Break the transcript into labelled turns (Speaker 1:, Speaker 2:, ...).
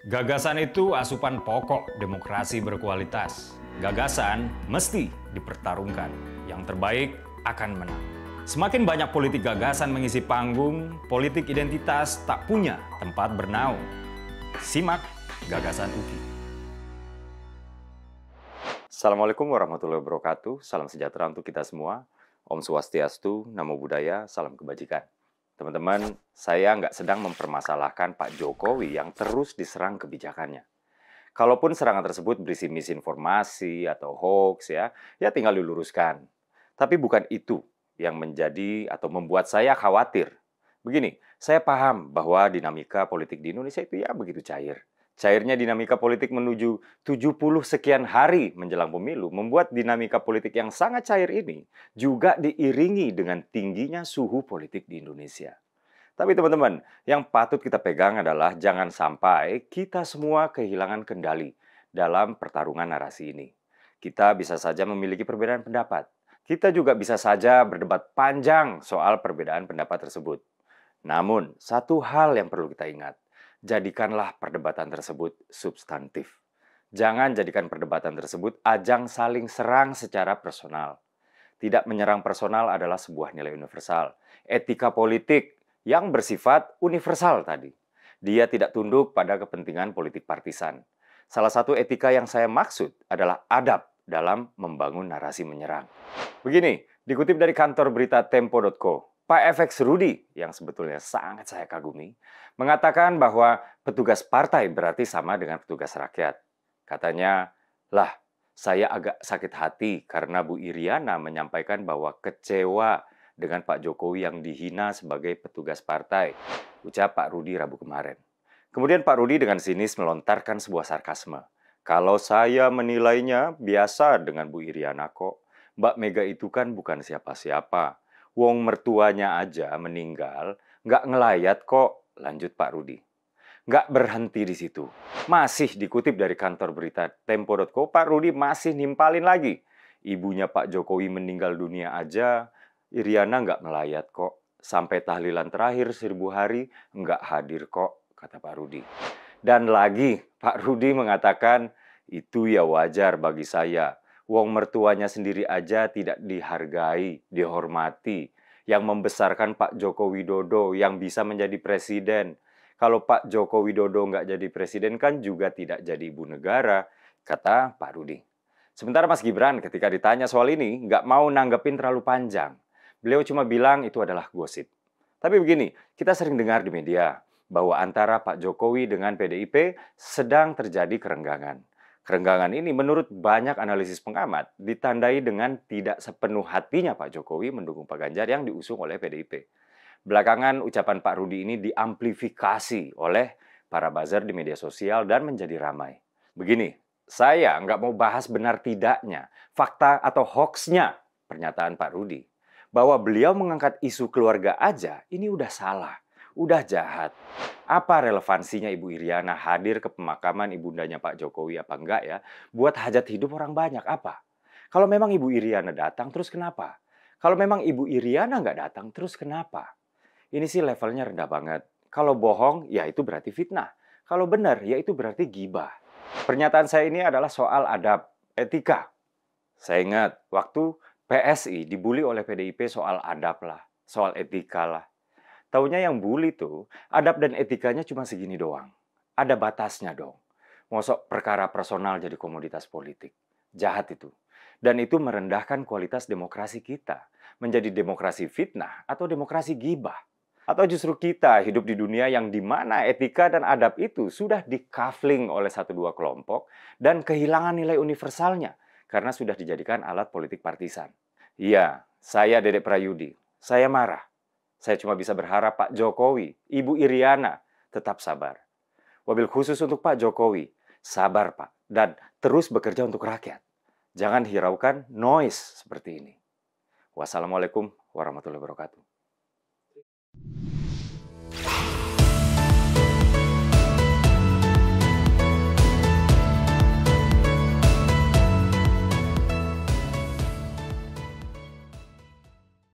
Speaker 1: Gagasan itu asupan pokok demokrasi berkualitas. Gagasan mesti dipertarungkan. Yang terbaik akan menang. Semakin banyak politik gagasan mengisi panggung, politik identitas tak punya tempat bernaung. Simak gagasan UKI. Assalamualaikum warahmatullahi wabarakatuh. Salam sejahtera untuk kita semua. Om Swastiastu, Namo Buddhaya, Salam Kebajikan. Teman-teman, saya nggak sedang mempermasalahkan Pak Jokowi yang terus diserang kebijakannya. Kalaupun serangan tersebut berisi misinformasi atau hoax ya, ya tinggal diluruskan. Tapi bukan itu yang menjadi atau membuat saya khawatir. Begini, saya paham bahwa dinamika politik di Indonesia itu ya begitu cair. Cairnya dinamika politik menuju 70 sekian hari menjelang pemilu membuat dinamika politik yang sangat cair ini juga diiringi dengan tingginya suhu politik di Indonesia. Tapi teman-teman, yang patut kita pegang adalah jangan sampai kita semua kehilangan kendali dalam pertarungan narasi ini. Kita bisa saja memiliki perbedaan pendapat. Kita juga bisa saja berdebat panjang soal perbedaan pendapat tersebut. Namun, satu hal yang perlu kita ingat – jadikanlah perdebatan tersebut substantif. Jangan jadikan perdebatan tersebut ajang saling serang secara personal. Tidak menyerang personal adalah sebuah nilai universal. Etika politik yang bersifat universal tadi. Dia tidak tunduk pada kepentingan politik partisan. Salah satu etika yang saya maksud adalah adab dalam membangun narasi menyerang. Begini, dikutip dari kantor berita tempo.co. Pak FX Rudi, yang sebetulnya sangat saya kagumi, mengatakan bahwa petugas partai berarti sama dengan petugas rakyat. Katanya, lah saya agak sakit hati karena Bu Iriana menyampaikan bahwa kecewa dengan Pak Jokowi yang dihina sebagai petugas partai, ucap Pak Rudi Rabu kemarin. Kemudian Pak Rudi dengan sinis melontarkan sebuah sarkasme. Kalau saya menilainya biasa dengan Bu Iriana kok. Mbak Mega itu kan bukan siapa-siapa Wong mertuanya aja meninggal, nggak ngelayat kok, lanjut Pak Rudi. Nggak berhenti di situ. Masih dikutip dari kantor berita Tempo.co, Pak Rudi masih nimpalin lagi. Ibunya Pak Jokowi meninggal dunia aja, Iriana nggak melayat kok. Sampai tahlilan terakhir seribu hari, nggak hadir kok, kata Pak Rudi. Dan lagi, Pak Rudi mengatakan, itu ya wajar bagi saya. Wong mertuanya sendiri aja tidak dihargai, dihormati. Yang membesarkan Pak Joko Widodo yang bisa menjadi presiden. Kalau Pak Joko Widodo nggak jadi presiden kan juga tidak jadi ibu negara, kata Pak Rudi. Sementara Mas Gibran ketika ditanya soal ini nggak mau nanggepin terlalu panjang. Beliau cuma bilang itu adalah gosip. Tapi begini, kita sering dengar di media bahwa antara Pak Jokowi dengan PDIP sedang terjadi kerenggangan. Kerenggangan ini menurut banyak analisis pengamat ditandai dengan tidak sepenuh hatinya Pak Jokowi mendukung Pak Ganjar yang diusung oleh PDIP. Belakangan ucapan Pak Rudi ini diamplifikasi oleh para buzzer di media sosial dan menjadi ramai. Begini, saya nggak mau bahas benar tidaknya, fakta atau hoaxnya pernyataan Pak Rudi. Bahwa beliau mengangkat isu keluarga aja, ini udah salah udah jahat. Apa relevansinya Ibu Iriana hadir ke pemakaman ibundanya Pak Jokowi apa enggak ya? Buat hajat hidup orang banyak, apa? Kalau memang Ibu Iriana datang, terus kenapa? Kalau memang Ibu Iriana nggak datang, terus kenapa? Ini sih levelnya rendah banget. Kalau bohong, ya itu berarti fitnah. Kalau benar, ya itu berarti gibah. Pernyataan saya ini adalah soal adab, etika. Saya ingat, waktu PSI dibully oleh PDIP soal adab lah, soal etika lah. Taunya yang bully tuh, adab dan etikanya cuma segini doang. Ada batasnya dong. Mosok perkara personal jadi komoditas politik. Jahat itu. Dan itu merendahkan kualitas demokrasi kita. Menjadi demokrasi fitnah atau demokrasi gibah. Atau justru kita hidup di dunia yang dimana etika dan adab itu sudah dikafling oleh satu dua kelompok dan kehilangan nilai universalnya karena sudah dijadikan alat politik partisan. Iya, saya Dedek Prayudi. Saya marah. Saya cuma bisa berharap Pak Jokowi, Ibu Iriana tetap sabar. Wabil khusus untuk Pak Jokowi, sabar Pak dan terus bekerja untuk rakyat. Jangan hiraukan noise seperti ini. Wassalamualaikum warahmatullahi wabarakatuh.